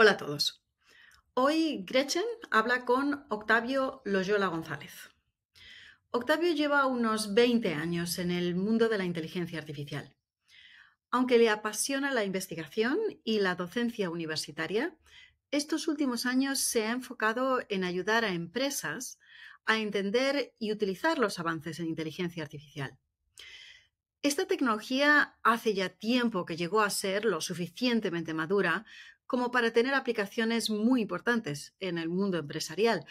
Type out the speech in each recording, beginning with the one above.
Hola a todos. Hoy Gretchen habla con Octavio Loyola González. Octavio lleva unos 20 años en el mundo de la inteligencia artificial. Aunque le apasiona la investigación y la docencia universitaria, estos últimos años se ha enfocado en ayudar a empresas a entender y utilizar los avances en inteligencia artificial. Esta tecnología hace ya tiempo que llegó a ser lo suficientemente madura como para tener aplicaciones muy importantes en el mundo empresarial.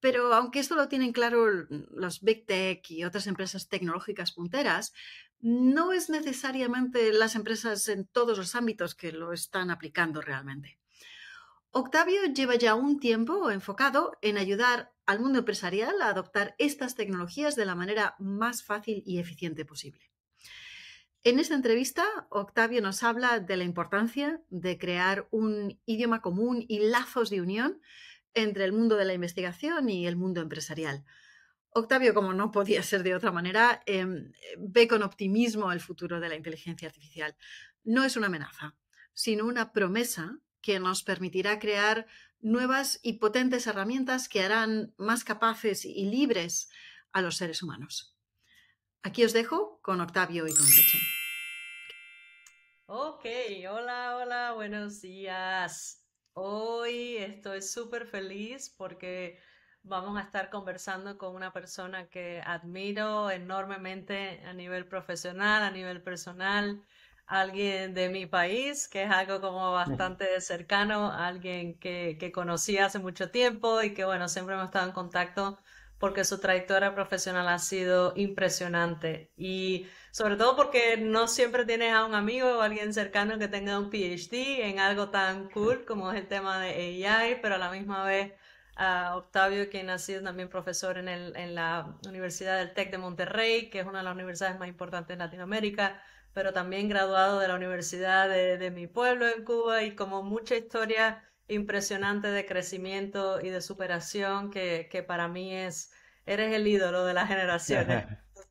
Pero aunque esto lo tienen claro los Big Tech y otras empresas tecnológicas punteras, no es necesariamente las empresas en todos los ámbitos que lo están aplicando realmente. Octavio lleva ya un tiempo enfocado en ayudar al mundo empresarial a adoptar estas tecnologías de la manera más fácil y eficiente posible. En esta entrevista, Octavio nos habla de la importancia de crear un idioma común y lazos de unión entre el mundo de la investigación y el mundo empresarial. Octavio, como no podía ser de otra manera, em, ve con optimismo el futuro de la inteligencia artificial. No es una amenaza, sino una promesa que nos permitirá crear nuevas y potentes herramientas que harán más capaces y libres a los seres humanos. Aquí os dejo con Octavio y con Gretchen. Ok, hola, hola, buenos días. Hoy estoy súper feliz porque vamos a estar conversando con una persona que admiro enormemente a nivel profesional, a nivel personal, alguien de mi país, que es algo como bastante cercano, alguien que, que conocí hace mucho tiempo y que bueno, siempre hemos estado en contacto porque su trayectoria profesional ha sido impresionante y sobre todo porque no siempre tienes a un amigo o alguien cercano que tenga un PhD en algo tan cool como es el tema de AI, pero a la misma vez a Octavio, quien ha sido también profesor en, la Universidad del TEC de Monterrey, que es una de las universidades más importantes de Latinoamérica, pero también graduado de la Universidad de mi pueblo en Cuba y como mucha historia impresionante de crecimiento y de superación que, para mí es, eres el ídolo de la generación.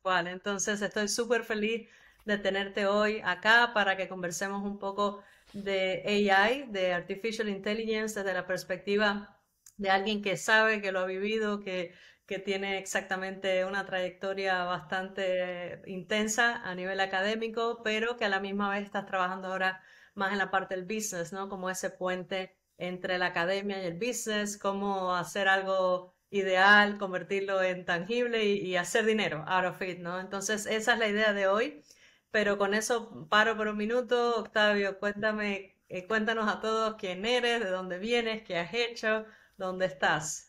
Vale, Entonces estoy súper feliz de tenerte hoy acá para que conversemos un poco de AI, de Artificial Intelligence, desde la perspectiva de alguien que sabe, que lo ha vivido, que, que tiene exactamente una trayectoria bastante intensa a nivel académico, pero que a la misma vez estás trabajando ahora más en la parte del business, ¿no? Como ese puente entre la academia y el business, cómo hacer algo ideal, convertirlo en tangible y, hacer dinero out ¿no? Entonces, esa es la idea de hoy, pero con eso paro por un minuto. Octavio, cuéntame, eh, cuéntanos a todos quién eres, de dónde vienes, qué has hecho, dónde estás.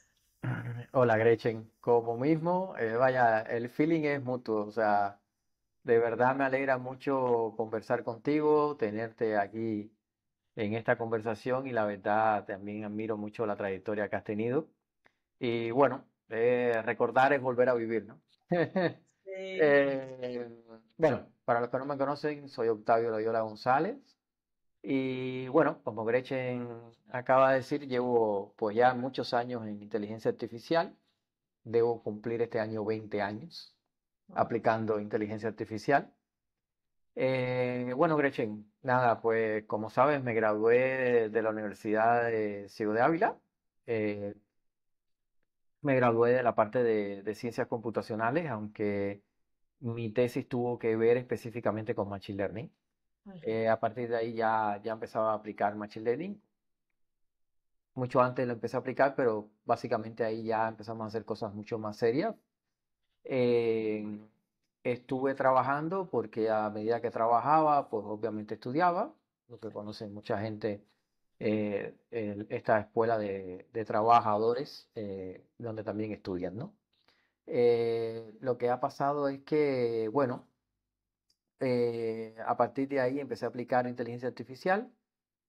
Hola Gretchen, como mismo, eh, vaya, el feeling es mutuo, o sea, de verdad me alegra mucho conversar contigo, tenerte aquí en esta conversación y la verdad también admiro mucho la trayectoria que has tenido. Y bueno, eh, recordar es volver a vivir, ¿no? Eh, bueno, para los que no me conocen, soy Octavio Loyola González. Y bueno, como Gretchen acaba de decir, llevo pues ya muchos años en inteligencia artificial. Debo cumplir este año 20 años aplicando inteligencia artificial. Eh, bueno, Gretchen, nada, pues como sabes, me gradué de, la Universidad de Ciego de Ávila. Eh, me gradué de la parte de, de ciencias computacionales, aunque mi tesis tuvo que ver específicamente con Machine Learning. Eh, a partir de ahí ya, ya empezaba a aplicar Machine Learning. Mucho antes lo empecé a aplicar, pero básicamente ahí ya empezamos a hacer cosas mucho más serias. Eh, Estuve trabajando porque a medida que trabajaba, pues obviamente estudiaba, lo que conoce mucha gente, eh, esta escuela de, trabajadores, eh, donde también estudian, ¿no? Eh, lo que ha pasado es que, bueno, eh, a partir de ahí empecé a aplicar inteligencia artificial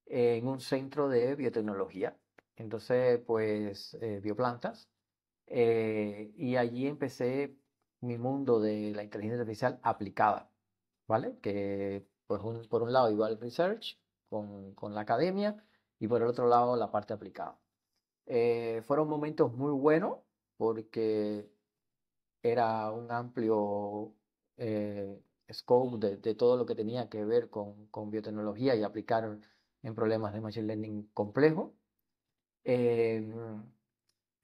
en un centro de biotecnología. Entonces, pues, bioplantas. y allí empecé mi mundo de la inteligencia artificial aplicada, ¿vale? Que pues por un lado iba el research con, con, la academia y por el otro lado la parte aplicada. Eh, fueron momentos muy buenos porque era un amplio eh, scope de, todo lo que tenía que ver con, con, biotecnología y aplicar en problemas de machine learning complejo. Eh,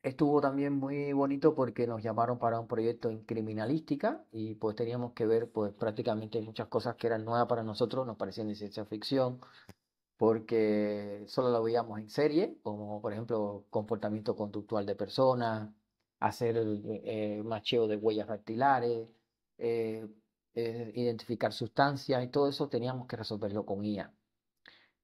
Estuvo también muy bonito porque nos llamaron para un proyecto en criminalística y pues teníamos que ver pues prácticamente muchas cosas que eran nuevas para nosotros, nos parecían de ciencia ficción, porque solo lo veíamos en serie, como por ejemplo comportamiento conductual de personas, hacer el eh, macheo de huellas dactilares, eh, eh, identificar sustancias y todo eso teníamos que resolverlo con IA.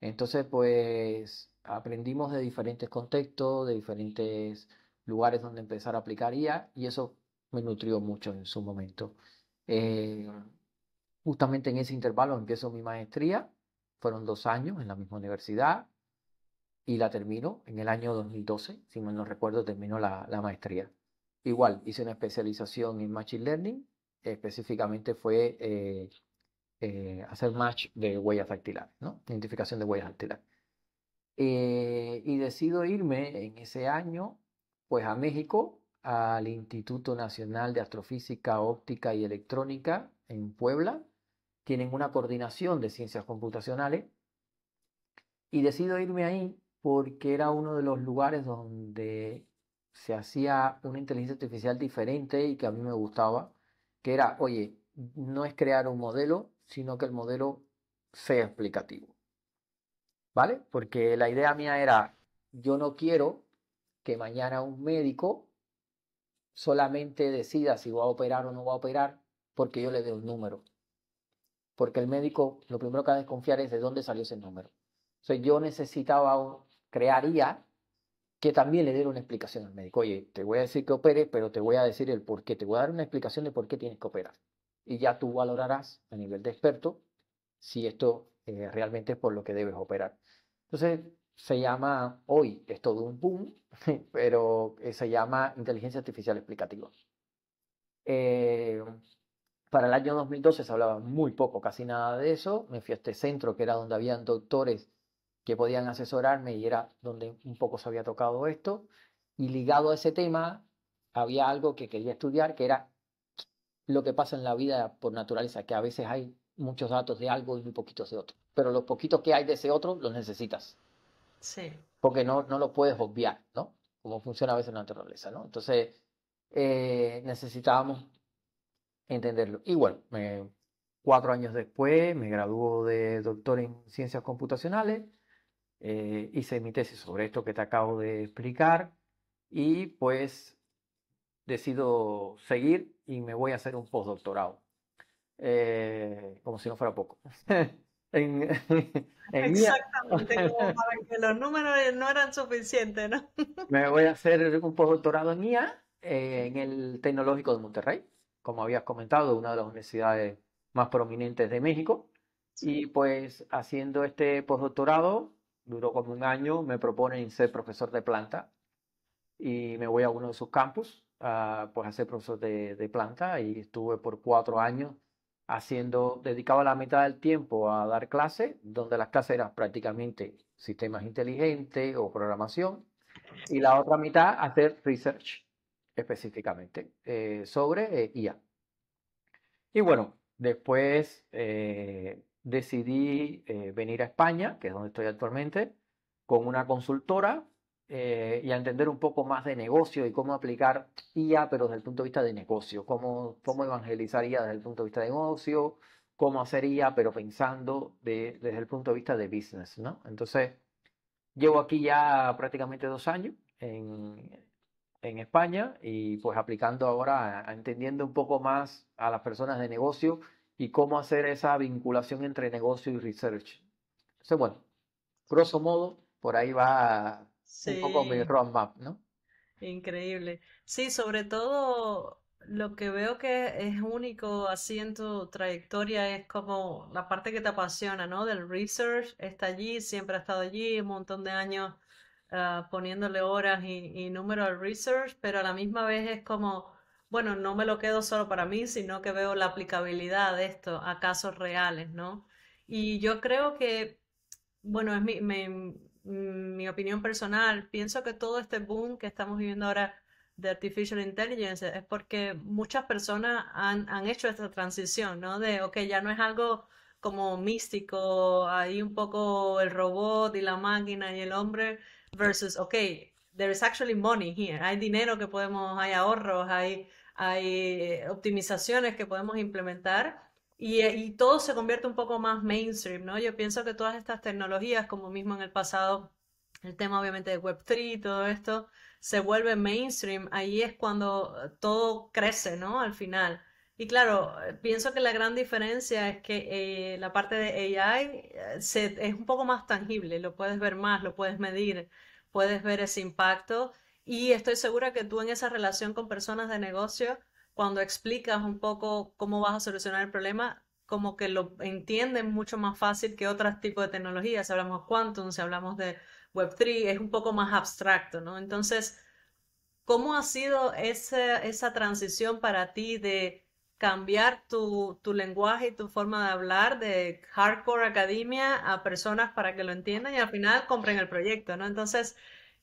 Entonces pues aprendimos de diferentes contextos, de diferentes lugares donde empezar a aplicar IA y eso me nutrió mucho en su momento. Eh, justamente en ese intervalo empiezo mi maestría, fueron dos años en la misma universidad y la termino en el año 2012, si mal no recuerdo, termino la, la maestría. Igual, hice una especialización en Machine Learning, específicamente fue eh, eh, hacer match de huellas dactilares, ¿no? identificación de huellas dactilares. y decido irme en ese año pues a México, al Instituto Nacional de Astrofísica, Óptica y Electrónica en Puebla. Tienen una coordinación de ciencias computacionales. Y decido irme ahí porque era uno de los lugares donde se hacía una inteligencia artificial diferente y que a mí me gustaba, que era, oye, no es crear un modelo, sino que el modelo sea explicativo. ¿Vale? Porque la idea mía era, yo no quiero que mañana un médico solamente decida si va a operar o no va a operar porque yo le dé un número. Porque el médico lo primero que ha de desconfiar es de dónde salió ese número. Entonces yo necesitaba, crearía que también le diera una explicación al médico. Oye, te voy a decir que opere, pero te voy a decir el por qué. Te voy a dar una explicación de por qué tienes que operar. Y ya tú valorarás a nivel de experto si esto eh, realmente es por lo que debes operar. Entonces, se llama, hoy es todo un boom, pero eh, se llama inteligencia artificial explicativa. Eh, para el año 2012 se hablaba muy poco, casi nada de eso. Me fui a este centro que era donde habían doctores que podían asesorarme y era donde un poco se había tocado esto. Y ligado a ese tema había algo que quería estudiar, que era lo que pasa en la vida por naturaleza, que a veces hay muchos datos de algo y muy poquitos de otro. Pero los poquitos que hay de ese otro los necesitas. Sí. Porque no, no lo puedes obviar, ¿no? Como funciona a veces la naturaleza, ¿no? Entonces, eh, necesitábamos entenderlo. Y bueno, cuatro años después me graduó de doctor en ciencias computacionales, eh, hice mi tesis sobre esto que te acabo de explicar y pues decido seguir y me voy a hacer un postdoctorado. Eh, como si no fuera poco. Exactamente, para que los números no eran suficientes, ¿no? Me voy a hacer un postdoctorado en IA eh, en el Tecnológico de Monterrey, como habías comentado, una de las universidades más prominentes de México. Y pues haciendo este postdoctorado, duró como un año, me proponen ser profesor de planta y me voy a uno de sus campus, pues a ser profesor de, de planta y estuve por cuatro años haciendo, dedicaba la mitad del tiempo a dar clases, donde las clases eran prácticamente sistemas inteligentes o programación, y la otra mitad hacer research específicamente eh, sobre eh, IA. Y bueno, después eh, decidí venir a España, que es donde estoy actualmente, con una consultora eh, y a entender un poco más de negocio y cómo aplicar IA, pero desde el punto de vista de negocio, cómo, cómo evangelizar IA desde el punto de vista de negocio, cómo hacer IA, pero pensando desde el punto de vista de business, ¿no? Entonces, llevo aquí ya prácticamente dos años en, en España y pues aplicando ahora, entendiendo un poco más a las personas de negocio y cómo hacer esa vinculación entre negocio y research. Entonces, bueno, grosso modo, por ahí va sí. un poco mi roadmap, ¿no? Increíble. Sí, sobre todo lo que veo que es único así en tu trayectoria es como la parte que te apasiona, ¿no? Del research, está allí, siempre ha estado allí, un montón de años ah, poniéndole horas y, y número al research, pero a la misma vez es como, bueno, no me lo quedo solo para mí, sino que veo la aplicabilidad de esto a casos reales, ¿no? Y yo creo que, bueno, es mi, me, Mm, mi opinión personal, pienso que todo este boom que estamos viviendo ahora de artificial intelligence es porque muchas personas han, hecho esta transición, ¿no? De, ok, ya no es algo como místico, hay un poco el robot y la máquina y el hombre, versus, ok, there is actually money here, hay dinero que podemos, hay ahorros, hay, hay eh, optimizaciones que podemos implementar eh, y, todo se convierte un poco más mainstream, ¿no? Yo pienso que todas estas tecnologías, como mismo en el pasado, el tema obviamente de Web3 y todo esto, se vuelve mainstream. Ahí es cuando eh, todo crece, ¿no? Al final. Y claro, eh, pienso que la gran diferencia es que la parte de AI es un poco más tangible, lo puedes ver más, lo puedes medir, puedes ver ese impacto. Y estoy segura que tú en esa relación con personas de negocio, cuando explicas un poco cómo vas a solucionar el problema, como que lo entienden mucho más fácil que otros tipos de tecnologías. Si hablamos de quantum, si hablamos de Web3, es un poco más abstracto, ¿no? Entonces, ¿cómo ha sido esa, transición para ti de cambiar tu, tu, lenguaje y tu forma de hablar de hardcore academia a personas para que lo entiendan y al final compren el proyecto, ¿no? Entonces,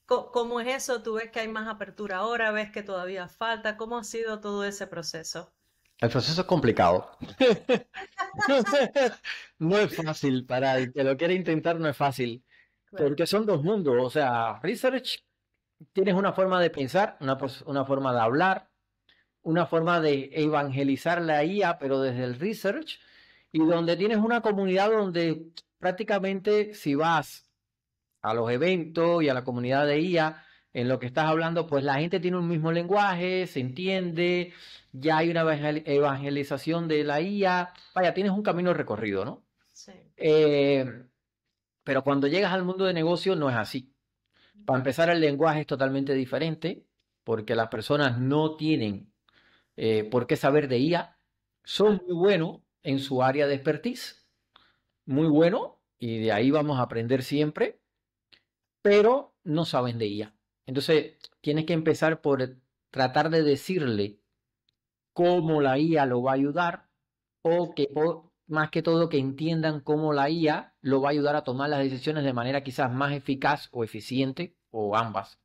¿Cómo es eso? ¿Tú ves que hay más apertura ahora? ¿Ves que todavía falta? ¿Cómo ha sido todo ese proceso? El proceso es complicado. no es fácil para el que lo quiere intentar, no es fácil. Porque son dos mundos. O sea, research, tienes una forma de pensar, una, una forma de hablar, una forma de evangelizar la IA, pero desde el research, y donde tienes una comunidad donde prácticamente si vas a los eventos y a la comunidad de IA, en lo que estás hablando, pues la gente tiene un mismo lenguaje, se entiende, ya hay una evangelización de la IA, vaya, tienes un camino recorrido, ¿no? Sí. Eh, pero cuando llegas al mundo de negocio no es así. Para empezar, el lenguaje es totalmente diferente, porque las personas no tienen eh, por qué saber de IA, son muy buenos en su área de expertise, muy bueno, y de ahí vamos a aprender siempre, pero no saben de IA. Entonces, tienes que empezar por tratar de decirle cómo la IA lo va a ayudar o que más que todo que entiendan cómo la IA lo va a ayudar a tomar las decisiones de manera quizás más eficaz o eficiente o ambas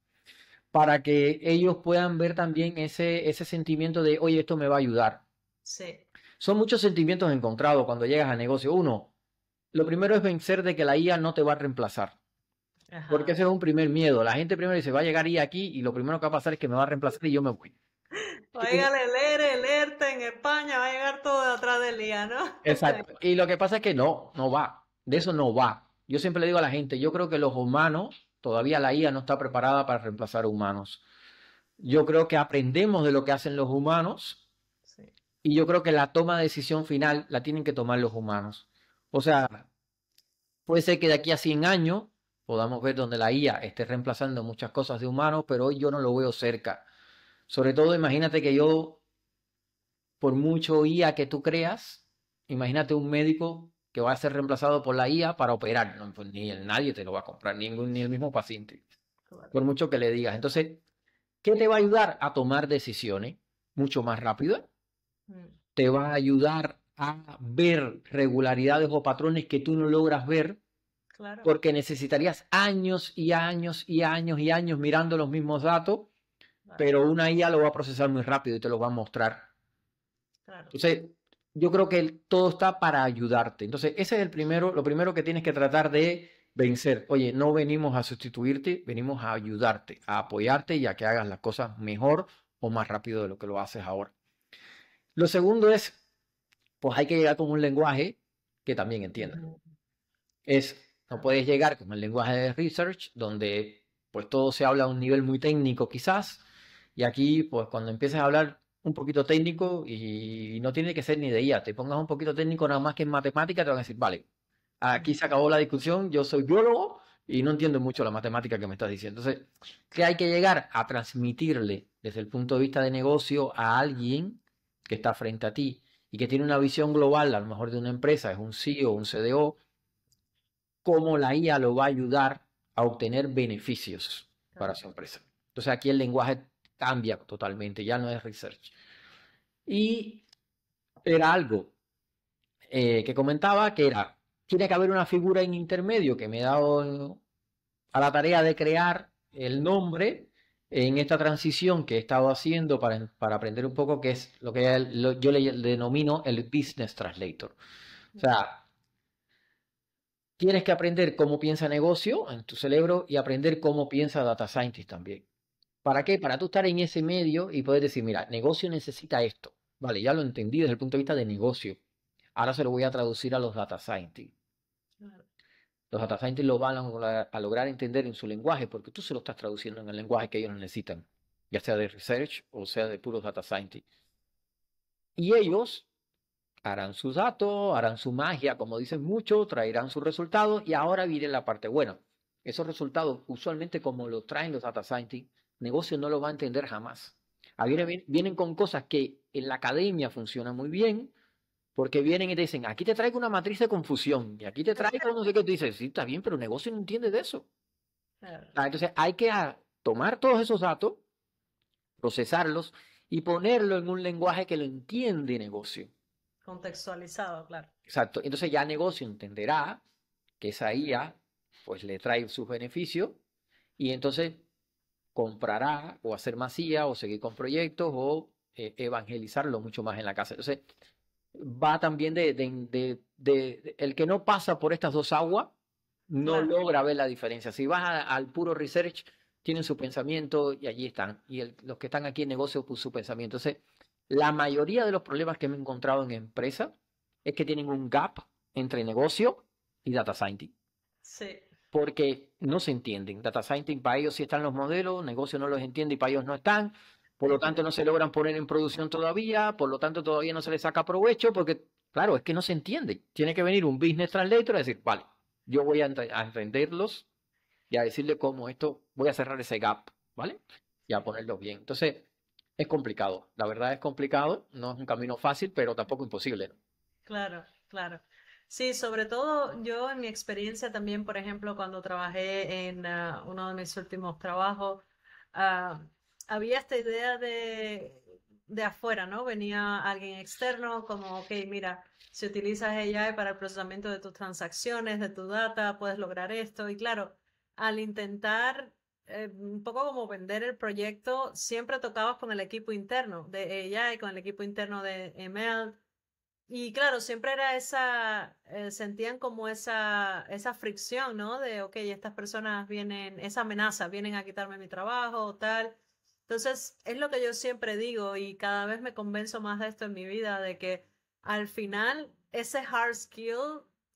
para que ellos puedan ver también ese, ese sentimiento de, oye, esto me va a ayudar. Sí. Son muchos sentimientos encontrados cuando llegas al negocio. Uno, lo primero es vencer de que la IA no te va a reemplazar. Porque ese es un primer miedo. La gente primero dice, va a llegar IA aquí y lo primero que va a pasar es que me va a reemplazar y yo me voy. Oiga, el ERTE en España, va a llegar todo detrás del IA, ¿no? Exacto. Y lo que pasa es que no, no va. De eso no va. Yo siempre le digo a la gente, yo creo que los humanos, todavía la IA no está preparada para reemplazar a humanos. Yo creo que aprendemos de lo que hacen los humanos y yo creo que la toma de decisión final la tienen que tomar los humanos. O sea, puede ser que de aquí a 100 años podamos ver donde la IA esté reemplazando muchas cosas de humanos, pero hoy yo no lo veo cerca. Sobre todo, imagínate que yo, por mucho IA que tú creas, imagínate un médico que va a ser reemplazado por la IA para operar. Pues, ni nadie te lo va a comprar, ningún, ni el mismo paciente, por mucho que le digas. Entonces, ¿qué te va a ayudar a tomar decisiones mucho más rápido? Mm. Te va a ayudar a ver regularidades o patrones que tú no logras ver porque necesitarías años y años y años y años mirando los mismos datos, pero una IA lo va a procesar muy rápido y te lo va a mostrar. Entonces, yo creo que todo está para ayudarte. Entonces, ese es el primero, lo primero que tienes que tratar de vencer. Oye, no venimos a sustituirte, venimos a ayudarte, a apoyarte y a que hagas las cosas mejor o más rápido de lo que lo haces ahora. Lo segundo es, pues hay que llegar con un lenguaje que también entienda. Es no puedes llegar como el lenguaje de research, donde pues todo se habla a un nivel muy técnico quizás, y aquí pues cuando empiezas a hablar un poquito técnico y no tiene que ser ni de IA, te pongas un poquito técnico nada más que en matemática, te van a decir, vale, aquí se acabó la discusión, yo soy biólogo y no entiendo mucho la matemática que me estás diciendo. Entonces, que hay que llegar a transmitirle desde el punto de vista de negocio a alguien que está frente a ti y que tiene una visión global, a lo mejor de una empresa, es un CEO, un CDO, cómo la IA lo va a ayudar a obtener beneficios para su empresa. Entonces aquí el lenguaje cambia totalmente, ya no es research. Y era algo eh, que comentaba que era, tiene que haber una figura en intermedio que me he dado a la tarea de crear el nombre en esta transición que he estado haciendo para, para aprender un poco que es lo que yo le denomino el business translator. O sea, Tienes que aprender cómo piensa negocio en tu cerebro y aprender cómo piensa data scientist también. ¿Para qué? Para tú estar en ese medio y poder decir, mira, negocio necesita esto. Vale, ya lo entendí desde el punto de vista de negocio. Ahora se lo voy a traducir a los data scientists. Los data scientists lo van a lograr entender en su lenguaje porque tú se lo estás traduciendo en el lenguaje que ellos necesitan, ya sea de research o sea de puros data Scientist. Y ellos harán sus datos, harán su magia, como dicen muchos, traerán sus resultados y ahora viene la parte buena. Esos resultados, usualmente como los traen los data scientists, negocio no lo va a entender jamás. vienen con cosas que en la academia funcionan muy bien, porque vienen y te dicen, aquí te traigo una matriz de confusión, y aquí te traigo no sé qué, tú dices, sí, está bien, pero el negocio no entiende de eso. Ah, entonces hay que ah, tomar todos esos datos, procesarlos y ponerlo en un lenguaje que lo entiende el negocio. Contextualizado, claro. Exacto. Entonces ya negocio entenderá que esa IA pues le trae sus beneficios y entonces comprará o hacer más IA o seguir con proyectos o eh, evangelizarlo mucho más en la casa. Entonces va también de, de, de, el que no pasa por estas dos aguas no logra ver la diferencia. Si vas al puro research, tienen su pensamiento y allí están. Y los que están aquí en negocio, pues, su pensamiento. Entonces, la mayoría de los problemas que me he encontrado en empresas es que tienen un gap entre negocio y data scientist. Sí. Porque no se entienden. Data scientist para ellos sí están los modelos, negocio no los entiende y para ellos no están. Por lo tanto, no se logran poner en producción todavía, por lo tanto, todavía no se les saca provecho, porque, claro, es que no se entiende. Tiene que venir un business translator a decir, vale, yo voy a, entenderlos y a decirle cómo esto, voy a cerrar ese gap, ¿vale? Y a ponerlo bien. Entonces, es complicado. La verdad es complicado, no es un camino fácil, pero tampoco imposible. Claro, claro. Sí, sobre todo yo en mi experiencia también, por ejemplo, cuando trabajé en ah, uno de mis últimos trabajos, ah, había esta idea de, de afuera, ¿no? Venía alguien externo como, ok, mira, si utilizas AI para el procesamiento de tus transacciones, de tu data, puedes lograr esto. Y claro, al intentar eh, un poco como vender el proyecto, siempre tocabas con el equipo interno de ella y con el equipo interno de ML. Y claro, siempre era esa, eh, sentían como esa, esa fricción, ¿no? De, ok, estas personas vienen, esa amenaza, vienen a quitarme mi trabajo o tal. Entonces, es lo que yo siempre digo y cada vez me convenzo más de esto en mi vida, de que al final ese hard skill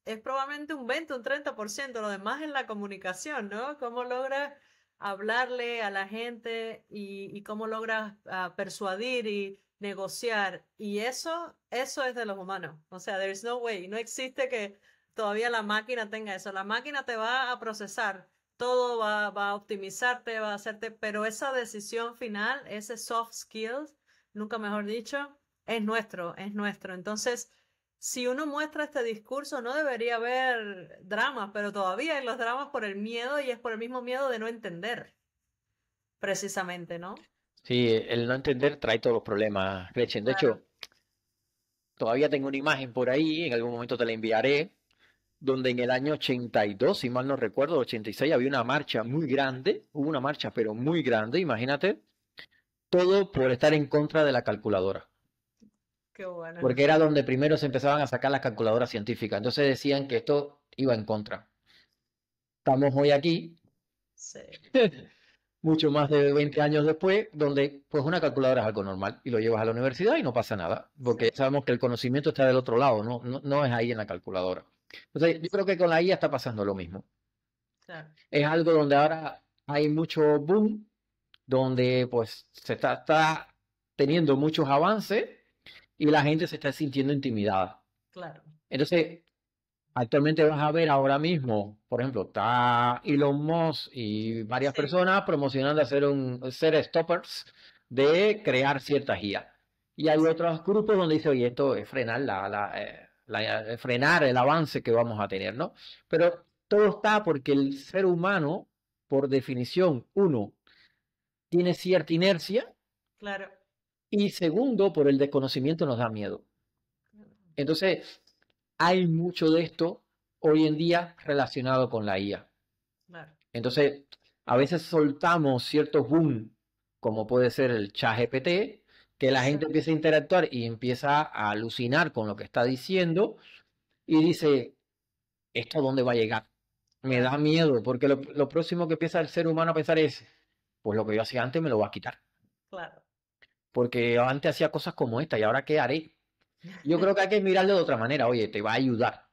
es probablemente un 20, un 30%, lo demás es la comunicación, ¿no? ¿Cómo logras hablarle a la gente y, cómo logras ah, persuadir y negociar. Y eso, eso es de los humanos. O sea, is no way. No existe que todavía la máquina tenga eso. La máquina te va a procesar todo, va, va a optimizarte, va a hacerte, pero esa decisión final, ese soft skills, nunca mejor dicho, es nuestro, es nuestro. Entonces, si uno muestra este discurso, no debería haber dramas, pero todavía hay los dramas por el miedo y es por el mismo miedo de no entender, precisamente, ¿no? Sí, el no entender trae todos los problemas, Gretchen. De hecho, todavía tengo una imagen por ahí, en algún momento te la enviaré, donde en el año 82, si mal no recuerdo, 86, había una marcha muy grande, hubo una marcha pero muy grande, imagínate, todo por estar en contra de la calculadora. Porque era donde primero se empezaban a sacar las calculadoras científicas. Entonces decían que esto iba en contra. Estamos hoy aquí. mucho más de 20 años después, donde pues una calculadora es algo normal y lo llevas a la universidad y no pasa nada, porque sabemos que el conocimiento está del otro lado, no, es ahí en la calculadora. Entonces, yo creo que con la IA está pasando lo mismo. Es algo donde ahora hay mucho boom, donde pues se está teniendo muchos avances y la gente se está sintiendo intimidada. Claro. Entonces, actualmente vas a ver ahora mismo, por ejemplo, está Elon Musk y varias personas promocionando hacer un ser stoppers de crear cierta guía. Y hay otros grupos donde dice, oye, esto es frenar la, eh, eh, frenar el avance que vamos a tener, ¿no? Pero todo está porque el ser humano, por definición, uno, tiene cierta inercia. Claro. Y segundo, por el desconocimiento nos da miedo. Entonces, hay mucho de esto hoy en día relacionado con la IA. Entonces, a veces soltamos ciertos boom, como puede ser el chat GPT, que la gente empieza a interactuar y empieza a alucinar con lo que está diciendo y dice, ¿esto dónde va a llegar? Me da miedo, porque lo, lo próximo que empieza el ser humano a pensar es, pues lo que yo hacía antes me lo va a quitar. Claro porque antes hacía cosas como esta y ahora qué haré. Yo creo que hay que mirarlo de otra manera, oye, te va a ayudar.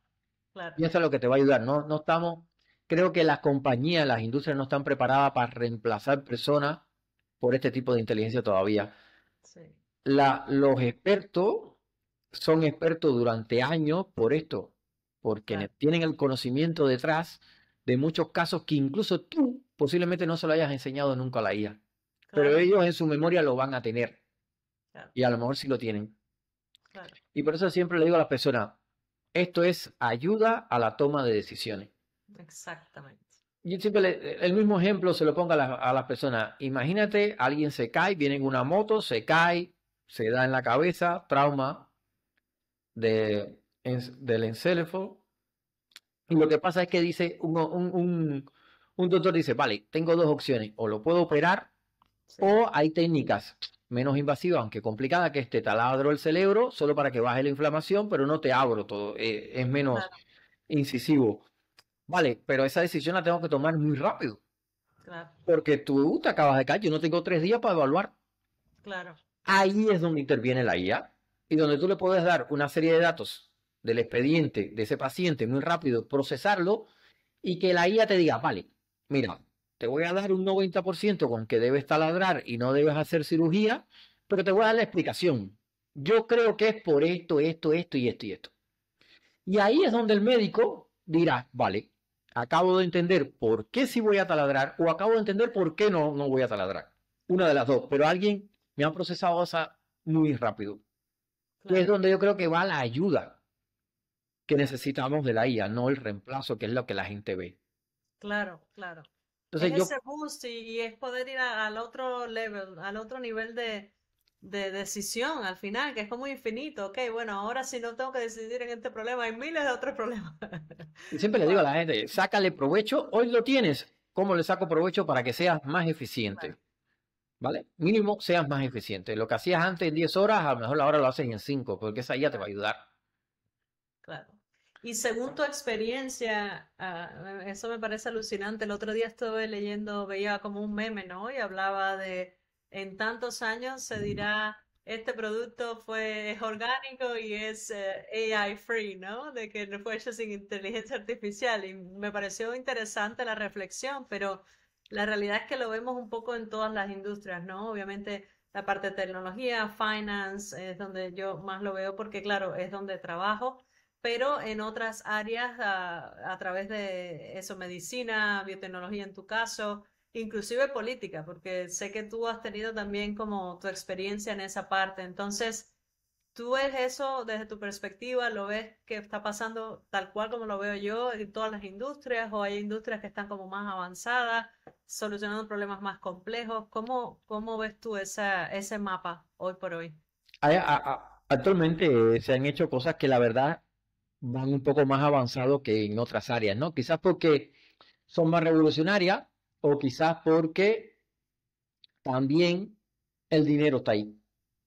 Claro. Piensa lo que te va a ayudar, no, no estamos, creo que las compañías, las industrias no están preparadas para reemplazar personas por este tipo de inteligencia todavía. los expertos son expertos durante años por esto, porque tienen el conocimiento detrás de muchos casos que incluso tú posiblemente no se lo hayas enseñado nunca a la IA, pero ellos en su memoria lo van a tener. Y a lo mejor sí lo tienen. Y por eso siempre le digo a las personas, esto es ayuda a la toma de decisiones. Exactamente. Yo siempre le, el mismo ejemplo se lo pongo a, las personas. Imagínate, alguien se cae, viene en una moto, se cae, se da en la cabeza, trauma de, del encéfalo. Y lo que pasa es que dice un, un, un, un doctor dice, vale, tengo dos opciones, o lo puedo operar o hay técnicas menos invasivas, aunque complicadas, que este taladro el cerebro solo para que baje la inflamación, pero no te abro todo, eh, es menos incisivo. Vale, pero esa decisión la tengo que tomar muy rápido. Claro. Porque tú te acabas de caer, yo no tengo tres días para evaluar. Claro. Ahí es donde interviene la IA y donde tú le puedes dar una serie de datos del expediente de ese paciente muy rápido, procesarlo y que la IA te diga, vale, mira, te voy a dar un 90% con que debes taladrar y no debes hacer cirugía, pero te voy a dar la explicación. Yo creo que es por esto, esto, esto y esto y esto. Y ahí es donde el médico dirá, vale, acabo de entender por qué sí voy a taladrar o acabo de entender por qué no, no voy a taladrar. Una de las dos, pero alguien me ha procesado esa muy rápido. es donde yo creo que va la ayuda que necesitamos de la IA, no el reemplazo, que es lo que la gente ve. Claro, claro ese boost y, es poder ir al otro level, al otro nivel de, decisión al final, que es como infinito. Ok, bueno, ahora si no tengo que decidir en este problema, hay miles de otros problemas. Siempre le digo a la gente, sácale provecho, hoy lo tienes. ¿Cómo le saco provecho para que seas más eficiente? Vale. Mínimo seas más eficiente. Lo que hacías antes en 10 horas, a lo mejor ahora lo haces en 5, porque esa ya te va a ayudar. Claro. Y según tu experiencia, ah, eso me parece alucinante. El otro día estuve leyendo, veía como un meme, ¿no? Y hablaba de, en tantos años se dirá, este producto fue, es orgánico y es eh, AI free, ¿no? De que no fue hecho sin inteligencia artificial. Y me pareció interesante la reflexión, pero la realidad es que lo vemos un poco en todas las industrias, ¿no? Obviamente la parte de tecnología, finance, es donde yo más lo veo porque, claro, es donde trabajo pero en otras áreas a, través de eso, medicina, biotecnología en tu caso, inclusive política, porque sé que tú has tenido también como tu experiencia en esa parte. Entonces, ¿tú ves eso desde tu perspectiva? ¿Lo ves que está pasando tal cual como lo veo yo en todas las industrias o hay industrias que están como más avanzadas, solucionando problemas más complejos? ¿Cómo, cómo ves tú esa, ese mapa hoy por hoy? actualmente eh, se han hecho cosas que la verdad van un poco más avanzados que en otras áreas, ¿no? Quizás porque son más revolucionarias o quizás porque también el dinero está ahí.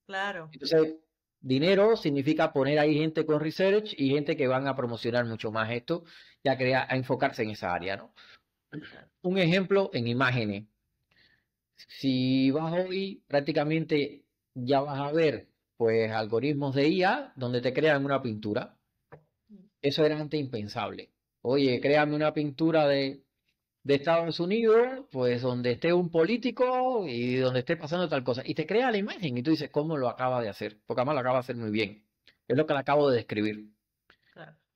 Claro. Entonces, dinero significa poner ahí gente con research y gente que van a promocionar mucho más esto y a, a enfocarse en esa área, ¿no? Un ejemplo en imágenes. Si vas hoy, prácticamente ya vas a ver, pues, algoritmos de IA donde te crean una pintura eso era antes impensable. Oye, créame una pintura de, de Estados Unidos, pues donde esté un político y donde esté pasando tal cosa. Y te crea la imagen y tú dices, ¿cómo lo acaba de hacer? Porque además lo acaba de hacer muy bien. Es lo que le acabo de describir.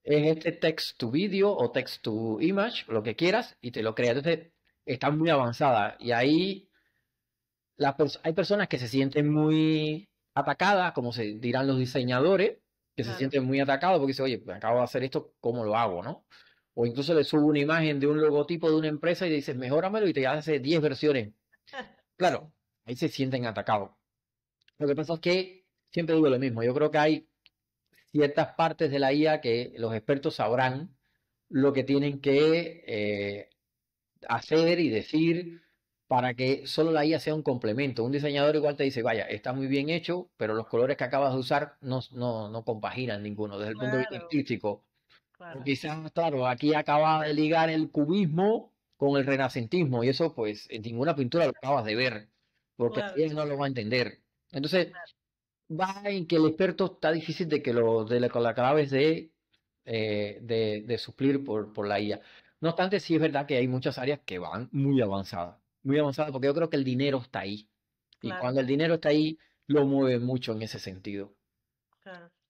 Es este text to video o text to image, lo que quieras, y te lo crea. Entonces, está muy avanzada. Y ahí hay personas que se sienten muy atacadas, como se dirán los diseñadores, que se sienten muy atacados porque dice, oye, pues, acabo de hacer esto, ¿cómo lo hago? ¿no? O incluso le subo una imagen de un logotipo de una empresa y le dices, mejoramelo y te hace 10 versiones. claro, ahí se sienten atacados. Lo que pasa es que siempre digo lo mismo, yo creo que hay ciertas partes de la IA que los expertos sabrán lo que tienen que eh, hacer y decir para que solo la IA sea un complemento. Un diseñador igual te dice, vaya, está muy bien hecho, pero los colores que acabas de usar no, no, no compaginan ninguno desde el punto de vista artístico. Quizás, claro, aquí acabas de ligar el cubismo con el renacentismo y eso pues en ninguna pintura lo acabas de ver, porque claro. no lo va a entender. Entonces, va en que el experto está difícil de que lo, de la, clave eh, de, de, suplir por, por la IA. No obstante, sí es verdad que hay muchas áreas que van muy avanzadas muy avanzado porque yo creo que el dinero está ahí. Y cuando el dinero está ahí, lo mueve mucho en ese sentido.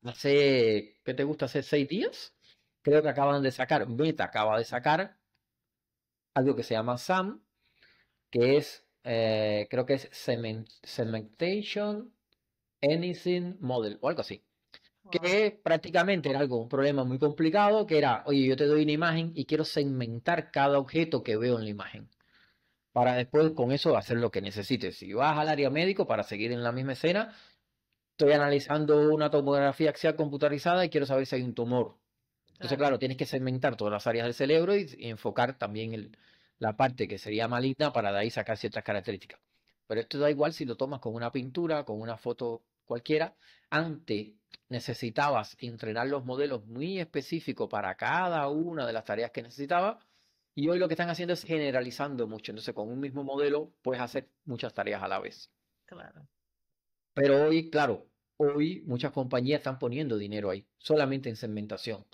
Hace, ¿qué te gusta? Hace seis días, creo que acaban de sacar, Meta acaba de sacar algo que se llama SAM, que es, eh, creo que es segmentation Cementation Anything Model, o algo así que prácticamente era algo, un problema muy complicado, que era, oye, yo te doy una imagen y quiero segmentar cada objeto que veo en la imagen para después con eso hacer lo que necesites. Si vas al área médico para seguir en la misma escena, estoy analizando una tomografía axial computarizada y quiero saber si hay un tumor. Entonces, claro, tienes que segmentar todas las áreas del cerebro y, enfocar también la parte que sería maligna para de ahí sacar ciertas características. Pero esto da igual si lo tomas con una pintura, con una foto cualquiera. Antes necesitabas entrenar los modelos muy específicos para cada una de las tareas que necesitabas y hoy lo que están haciendo es generalizando mucho. Entonces, con un mismo modelo puedes hacer muchas tareas a la vez. Claro. Pero hoy, claro, hoy muchas compañías están poniendo dinero ahí, solamente en segmentación.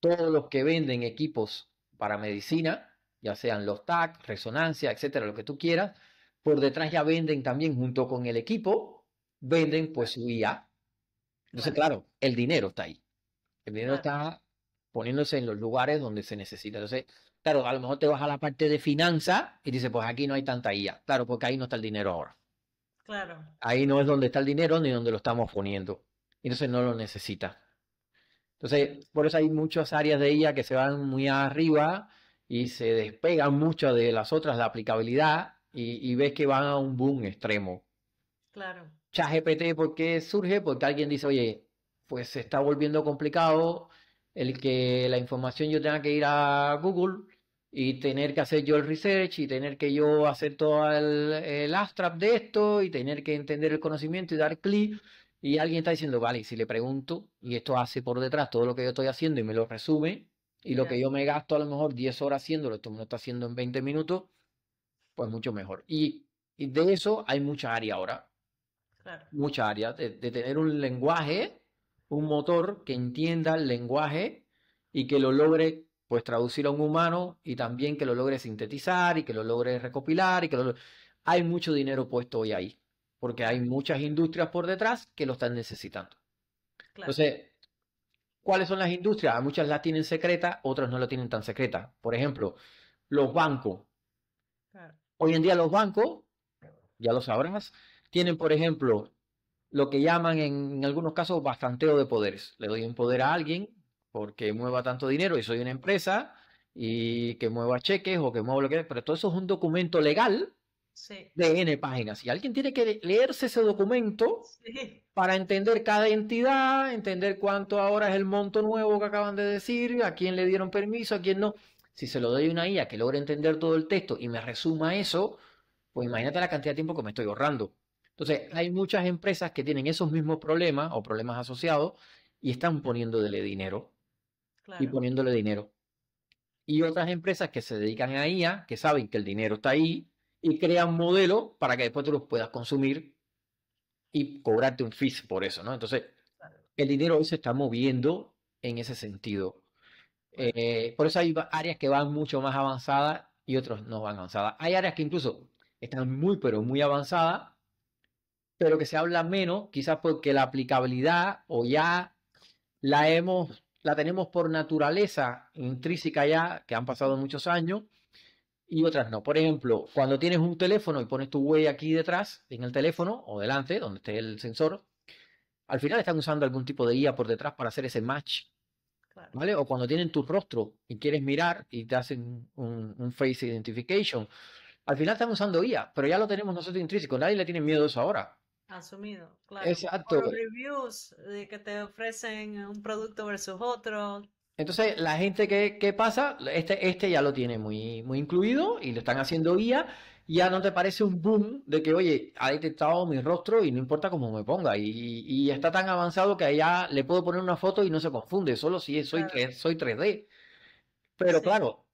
Todos los que venden equipos para medicina, ya sean los TAC, resonancia, etcétera, lo que tú quieras, por detrás ya venden también junto con el equipo, venden pues su IA. Entonces, claro, el dinero está ahí. El dinero está poniéndose en los lugares donde se necesita. Entonces, claro, a lo mejor te vas a la parte de finanza y dices, pues aquí no hay tanta IA. Claro, porque ahí no está el dinero ahora. Claro. Ahí no es donde está el dinero ni donde lo estamos poniendo. Y Entonces no lo necesita. Entonces, por eso hay muchas áreas de IA que se van muy arriba y se despegan mucho de las otras, la aplicabilidad, y, ves que van a un boom extremo. Claro. ChatGPT, ¿por qué surge? Porque alguien dice, oye, pues se está volviendo complicado, el que la información yo tenga que ir a Google y tener que hacer yo el research y tener que yo hacer todo el, el abstract de esto y tener que entender el conocimiento y dar clic. Y alguien está diciendo, vale, si le pregunto, y esto hace por detrás todo lo que yo estoy haciendo y me lo resume, y lo que yo me gasto a lo mejor 10 horas haciéndolo, esto me lo está haciendo en 20 minutos, pues mucho mejor. Y, de eso hay mucha área ahora. Mucha área. de tener un lenguaje un motor que entienda el lenguaje y que lo logre pues traducir a un humano y también que lo logre sintetizar y que lo logre recopilar y que hay mucho dinero puesto hoy ahí porque hay muchas industrias por detrás que lo están necesitando. Entonces, ¿cuáles son las industrias? Muchas las tienen secreta, otras no lo tienen tan secreta. Por ejemplo, los bancos. Hoy en día los bancos, ya lo sabrás, tienen, por ejemplo, lo que llaman en, algunos casos bastanteo de poderes. Le doy un poder a alguien porque mueva tanto dinero y soy una empresa y que mueva cheques o que mueva lo que pero todo eso es un documento legal de N páginas. Y alguien tiene que leerse ese documento para entender cada entidad, entender cuánto ahora es el monto nuevo que acaban de decir, a quién le dieron permiso, a quién no. Si se lo doy a una IA que logre entender todo el texto y me resuma eso, pues imagínate la cantidad de tiempo que me estoy ahorrando. Entonces, hay muchas empresas que tienen esos mismos problemas o problemas asociados y están poniéndole dinero. Y poniéndole dinero. Y otras empresas que se dedican a IA, que saben que el dinero está ahí y crean modelos para que después tú los puedas consumir y cobrarte un fees por eso, ¿no? Entonces, el dinero hoy se está moviendo en ese sentido. Eh, por eso hay áreas que van mucho más avanzadas y otras no van avanzadas. Hay áreas que incluso están muy, pero muy avanzadas pero que se habla menos, quizás porque la aplicabilidad o ya la hemos, la tenemos por naturaleza intrínseca ya, que han pasado muchos años, y otras no. Por ejemplo, cuando tienes un teléfono y pones tu huella aquí detrás, en el teléfono o delante, donde esté el sensor, al final están usando algún tipo de IA por detrás para hacer ese match. ¿Vale? O cuando tienen tu rostro y quieres mirar y te hacen un, un face identification, al final están usando IA, pero ya lo tenemos nosotros intrínseco, nadie le tiene miedo a eso ahora. Asumido, claro. Exacto. reviews de que te ofrecen un producto versus otro. Entonces, la gente que, pasa, este, este ya lo tiene muy, muy incluido y lo están haciendo guía. Ya no te parece un boom de que, oye, ha detectado mi rostro y no importa cómo me ponga. Y, está tan avanzado que allá le puedo poner una foto y no se confunde, solo si soy, soy 3D. Pero claro,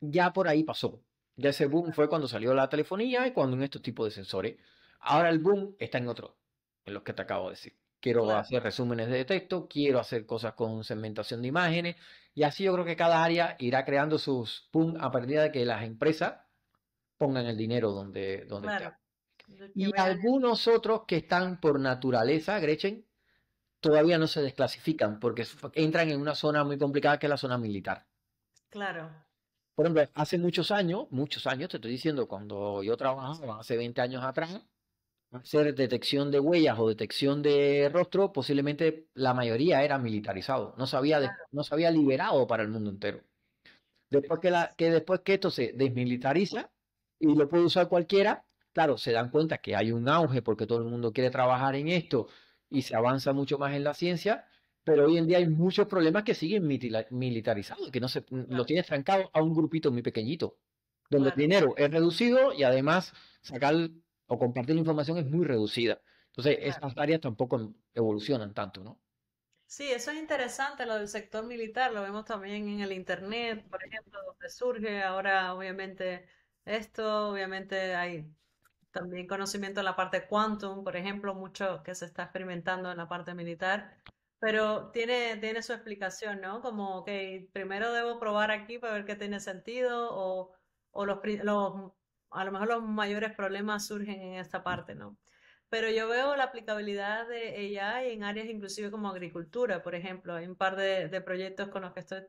ya por ahí pasó. Ya ese boom fue cuando salió la telefonía y cuando en estos tipos de sensores. Ahora el boom está en otro, en los que te acabo de decir. Quiero hacer resúmenes de texto, quiero hacer cosas con segmentación de imágenes y así yo creo que cada área irá creando sus boom a partir de que las empresas pongan el dinero donde, donde Y algunos otros que están por naturaleza, Gretchen, todavía no se desclasifican porque entran en una zona muy complicada que es la zona militar. Claro. Por ejemplo, hace muchos años, muchos años, te estoy diciendo, cuando yo trabajaba hace 20 años atrás, hacer detección de huellas o detección de rostro, posiblemente la mayoría era militarizado, no se había, no liberado para el mundo entero. Después que, la, que después que esto se desmilitariza y lo puede usar cualquiera, claro, se dan cuenta que hay un auge porque todo el mundo quiere trabajar en esto y se avanza mucho más en la ciencia, pero hoy en día hay muchos problemas que siguen militarizados, que no se lo tienes trancado a un grupito muy pequeñito, donde el dinero es reducido y además sacar o compartir la información es muy reducida. Entonces, estas áreas tampoco evolucionan tanto, ¿no? Sí, eso es interesante, lo del sector militar, lo vemos también en el Internet, por ejemplo, donde surge ahora obviamente esto, obviamente hay también conocimiento en la parte quantum, por ejemplo, mucho que se está experimentando en la parte militar, pero tiene, tiene su explicación, ¿no? Como, que primero debo probar aquí para ver qué tiene sentido o, o los, los a lo mejor los mayores problemas surgen en esta parte, ¿no? Pero yo veo la aplicabilidad de AI en áreas inclusive como agricultura, por ejemplo. Hay un par de, de proyectos con los que estoy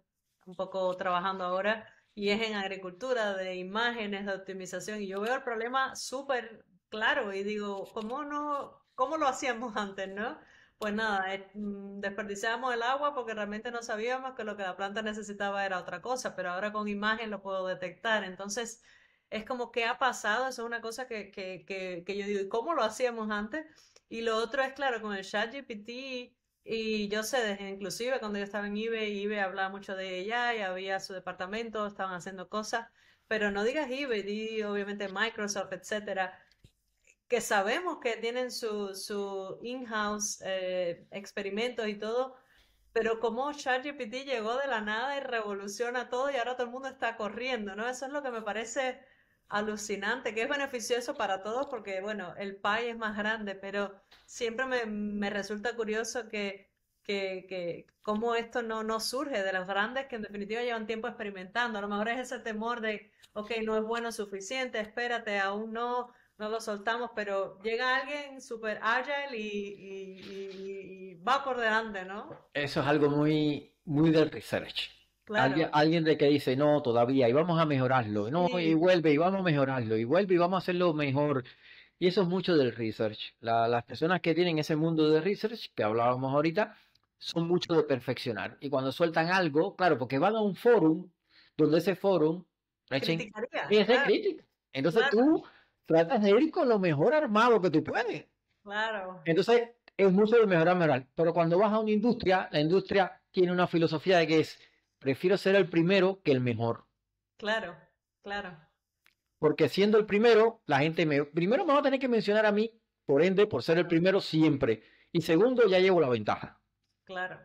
un poco trabajando ahora y es en agricultura, de imágenes, de optimización. Y yo veo el problema súper claro y digo, ¿cómo, no, ¿cómo lo hacíamos antes, no? Pues nada, mm, desperdiciábamos el agua porque realmente no sabíamos que lo que la planta necesitaba era otra cosa, pero ahora con imagen lo puedo detectar. Entonces, es como que ha pasado, eso es una cosa que, yo digo, cómo lo hacíamos antes? Y lo otro es, claro, con el chat y yo sé, inclusive cuando yo estaba en eBay, eBay hablaba mucho de ella y había su departamento, estaban haciendo cosas, pero no digas eBay, di obviamente Microsoft, etcétera, que sabemos que tienen su, in-house eh, experimentos y todo, pero como ChatGPT llegó de la nada y revoluciona todo y ahora todo el mundo está corriendo, ¿no? Eso es lo que me parece alucinante, que es beneficioso para todos porque, bueno, el pie es más grande, pero siempre me, resulta curioso que, que, cómo esto no, no surge de los grandes que en definitiva llevan tiempo experimentando. A lo mejor es ese temor de, ok, no es bueno suficiente, espérate, aún no, no lo soltamos, pero llega alguien súper ágil y, va por delante, ¿no? Eso es algo muy, muy del research. Alguien, de que dice, no, todavía, y vamos a mejorarlo, no, y vuelve, y vamos a mejorarlo, y vuelve, y vamos a hacerlo mejor. Y eso es mucho del research. las personas que tienen ese mundo de research, que hablábamos ahorita, son mucho de perfeccionar. Y cuando sueltan algo, claro, porque van a un forum, donde ese forum, es de crítica. Entonces tú tratas de ir con lo mejor armado que tú puedes. Claro. Entonces es mucho de mejorar, mejorar. Pero cuando vas a una industria, la industria tiene una filosofía de que es prefiero ser el primero que el mejor. Claro, claro. Porque siendo el primero, la gente me, primero me va a tener que mencionar a mí, por ende, por ser el primero siempre. Y segundo, ya llevo la ventaja. Claro.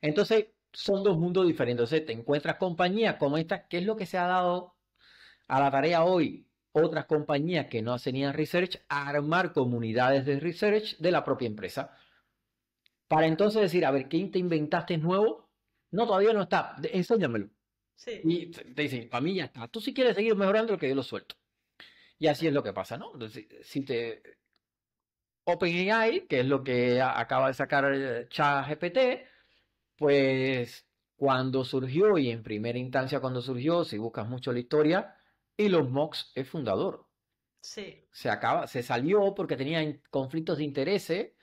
Entonces, son dos mundos diferentes. Entonces, te encuentras compañías como esta, que es lo que se ha dado a la tarea hoy otras compañías que no hacían research a armar comunidades de research de la propia empresa. Para entonces decir, a ver, ¿qué te inventaste nuevo? No, todavía no está, enséñamelo. Sí. Y te dicen, para mí ya está. Tú si quieres seguir mejorando lo que yo lo suelto. Y así es lo que pasa, ¿no? si te... OpenAI, que es lo que acaba de sacar eh, ChatGPT, pues cuando surgió y en primera instancia cuando surgió, si buscas mucho la historia, y los Mox es fundador. Sí. Se acaba, se salió porque tenía conflictos de intereses, eh,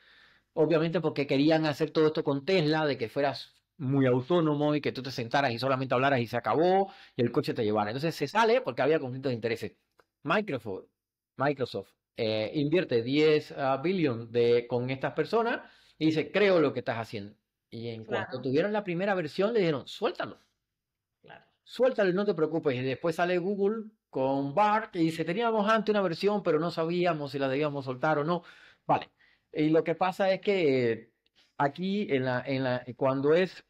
obviamente porque querían hacer todo esto con Tesla, de que fuera muy autónomo y que tú te sentaras y solamente hablaras y se acabó y el coche te llevara. Entonces se sale porque había conflictos de intereses. Microsoft, Microsoft eh, invierte 10 ah, billones de, con estas personas y dice, creo lo que estás haciendo. Y en cuanto tuvieron la primera versión, le dijeron, suéltalo. Suéltalo no te preocupes. Y después sale Google con Bart y dice, teníamos antes una versión, pero no sabíamos si la debíamos soltar o no. Vale. Y lo que pasa es que eh, aquí, en la, en la, cuando es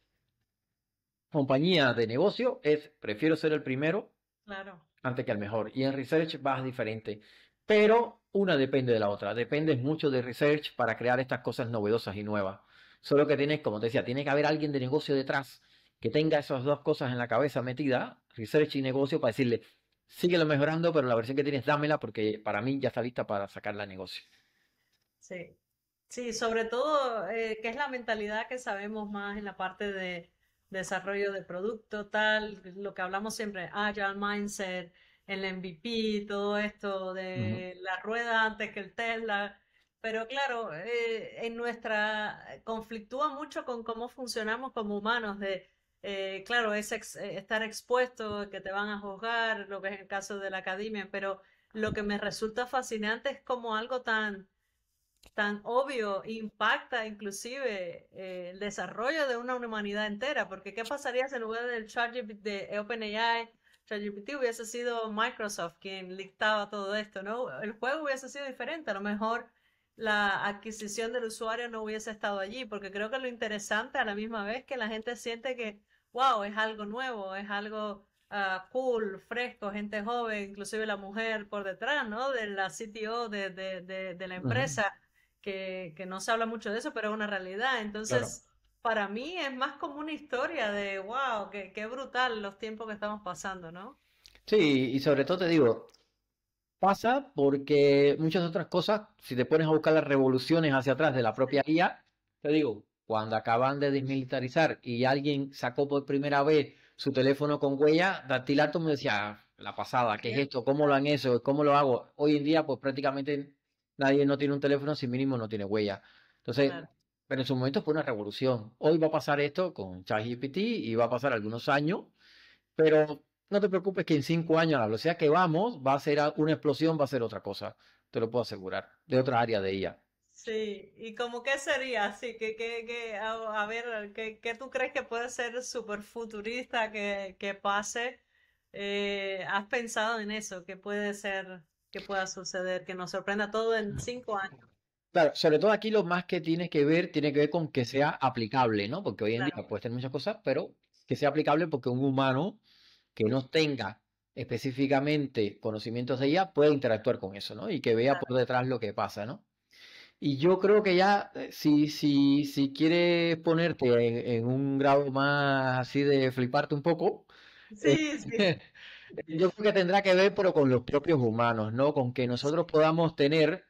compañía de negocio es prefiero ser el primero claro. antes que el mejor. Y en research vas diferente. Pero una depende de la otra. dependes mucho de research para crear estas cosas novedosas y nuevas. Solo que tienes, como te decía, tiene que haber alguien de negocio detrás que tenga esas dos cosas en la cabeza metida, research y negocio, para decirle, síguelo mejorando, pero la versión que tienes, dámela porque para mí ya está lista para sacarla a negocio. Sí, sí, sobre todo eh, que es la mentalidad que sabemos más en la parte de desarrollo de producto, tal, lo que hablamos siempre, Agile Mindset, el MVP, todo esto de la rueda antes que el Tesla. Pero claro, eh, en nuestra conflictúa mucho con cómo funcionamos como humanos, de eh, claro, es eh, estar expuesto, que te van a juzgar, lo que es el caso de la academia, pero lo que me resulta fascinante es como algo tan tan obvio impacta inclusive eh, el desarrollo de una humanidad entera, porque ¿qué pasaría si en lugar del charge de OpenAI, ChatGPT hubiese sido Microsoft quien dictaba todo esto, ¿no? El juego hubiese sido diferente, a lo mejor la adquisición del usuario no hubiese estado allí, porque creo que lo interesante a la misma vez que la gente siente que, wow, es algo nuevo, es algo ah, cool, fresco, gente joven, inclusive la mujer por detrás, ¿no? De la CTO de, de, de, la empresa que, no se habla mucho de eso, pero es una realidad. Entonces, para mí es más como una historia de, wow, qué, brutal los tiempos que estamos pasando, ¿no? Sí, y sobre todo te digo, pasa porque muchas otras cosas, si te pones a buscar las revoluciones hacia atrás de la propia guía, te digo, cuando acaban de desmilitarizar y alguien sacó por primera vez su teléfono con huella, Dactilato me decía, ah, la pasada, ¿qué es esto? ¿Cómo lo han eso? ¿Cómo lo hago? Hoy en día, pues prácticamente Nadie no tiene un teléfono si mínimo no tiene huella. Entonces, pero en su momento fue una revolución. Hoy va a pasar esto con ChatGPT y va a pasar algunos años, pero no te preocupes que en cinco años, a la velocidad que vamos, va a ser una explosión, va a ser otra cosa. Te lo puedo asegurar, de otra área de ella. Sí, y como qué sería, así que, a, ver, ¿qué, tú crees que puede ser súper futurista que, pase? Eh, ¿Has pensado en eso? ¿Qué puede ser? que pueda suceder, que nos sorprenda todo en cinco años. Claro, sobre todo aquí lo más que tiene que ver, tiene que ver con que sea aplicable, ¿no? Porque hoy en día puede tener muchas cosas, pero que sea aplicable porque un humano que no tenga específicamente conocimientos de ella puede interactuar con eso, ¿no? Y que vea por detrás lo que pasa, ¿no? Y yo creo que ya, eh, si, si, si quieres ponerte en, un grado más así de fliparte un poco, sí, eh, sí. Yo creo que tendrá que ver, pero con los propios humanos, ¿no? Con que nosotros podamos tener,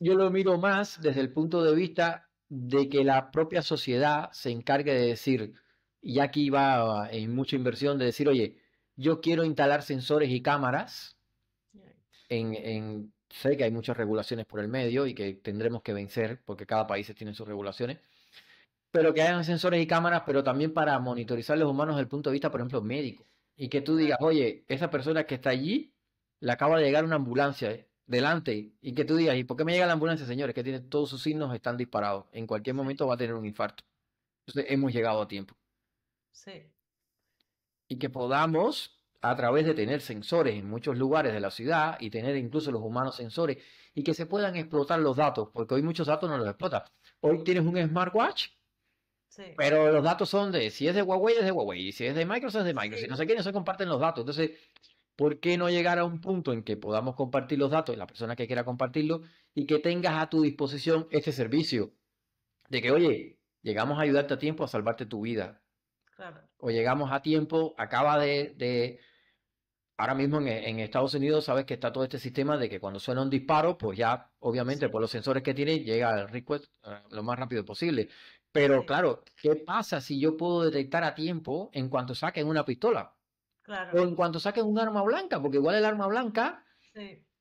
yo lo miro más desde el punto de vista de que la propia sociedad se encargue de decir, y aquí va en mucha inversión, de decir, oye, yo quiero instalar sensores y cámaras en, sé que hay muchas regulaciones por el medio y que tendremos que vencer porque cada país tiene sus regulaciones, pero que hayan sensores y cámaras, pero también para monitorizar a los humanos desde el punto de vista, por ejemplo, médico y que tú digas, oye, esa persona que está allí, le acaba de llegar una ambulancia delante, y que tú digas, ¿y por qué me llega la ambulancia, señores? Que tiene todos sus signos están disparados. En cualquier momento va a tener un infarto. Entonces, hemos llegado a tiempo. Sí. Y que podamos a través de tener sensores en muchos lugares de la ciudad y tener incluso los humanos sensores y que se puedan explotar los datos, porque hoy muchos datos no los explotan. Hoy tienes un smartwatch pero los datos son de, si es de Huawei, es de Huawei, y si es de Microsoft, es de Microsoft, no sé quiénes se comparten los datos. Entonces, ¿por qué no llegar a un punto en que podamos compartir los datos, la persona que quiera compartirlo, y que tengas a tu disposición este servicio? De que, oye, llegamos a ayudarte a tiempo a salvarte tu vida. O llegamos a tiempo, acaba de, ahora mismo en, Estados Unidos sabes que está todo este sistema de que cuando suena un disparo, pues ya obviamente por los sensores que tiene llega el request eh, lo más rápido posible. Pero claro, ¿qué pasa si yo puedo detectar a tiempo en cuanto saquen una pistola? Claro. O en cuanto saquen un arma blanca, porque igual el arma blanca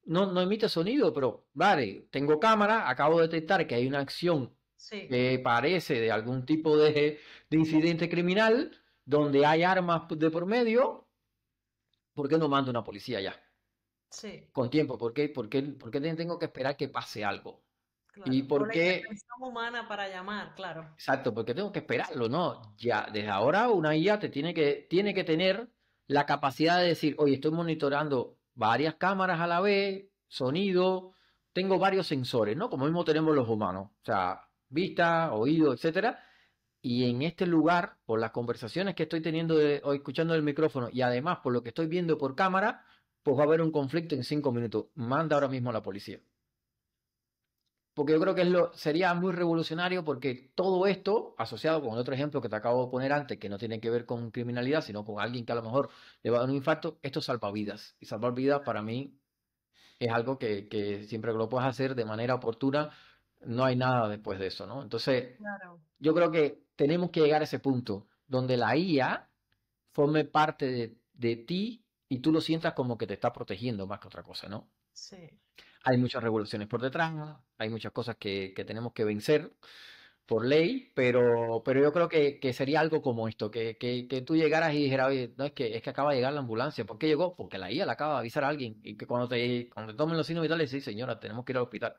no, emite sonido, pero vale, tengo cámara, acabo de detectar que hay una acción que parece de algún tipo de, incidente criminal, donde hay armas de por medio, ¿por qué no mando una policía ya? Sí. Con tiempo, por qué, por qué tengo que esperar que pase algo? y por, humana para llamar, claro. Exacto, porque tengo que esperarlo, ¿no? Ya, desde ahora una IA te tiene que, tiene que tener la capacidad de decir, oye, estoy monitorando varias cámaras a la vez, sonido, tengo varios sensores, ¿no? Como mismo tenemos los humanos, o sea, vista, oído, etcétera. Y en este lugar, por las conversaciones que estoy teniendo de, o escuchando el micrófono y además por lo que estoy viendo por cámara, pues va a haber un conflicto en cinco minutos. Manda ahora mismo a la policía porque yo creo que sería muy revolucionario porque todo esto, asociado con otro ejemplo que te acabo de poner antes, que no tiene que ver con criminalidad, sino con alguien que a lo mejor le va a dar un infarto, esto salva vidas. Y salvar vidas para mí es algo que, siempre que lo puedes hacer de manera oportuna, no hay nada después de eso, ¿no? Entonces, yo creo que tenemos que llegar a ese punto donde la IA forme parte de, de ti y tú lo sientas como que te está protegiendo más que otra cosa, ¿no? Sí. Hay muchas revoluciones por detrás, hay muchas cosas que, tenemos que vencer por ley, pero, pero yo creo que, sería algo como esto, que, que, que, tú llegaras y dijeras, oye, no, es que, es que acaba de llegar la ambulancia, ¿por qué llegó? Porque la IA la acaba de avisar a alguien y que cuando te, cuando tomen los signos vitales, sí, señora, tenemos que ir al hospital.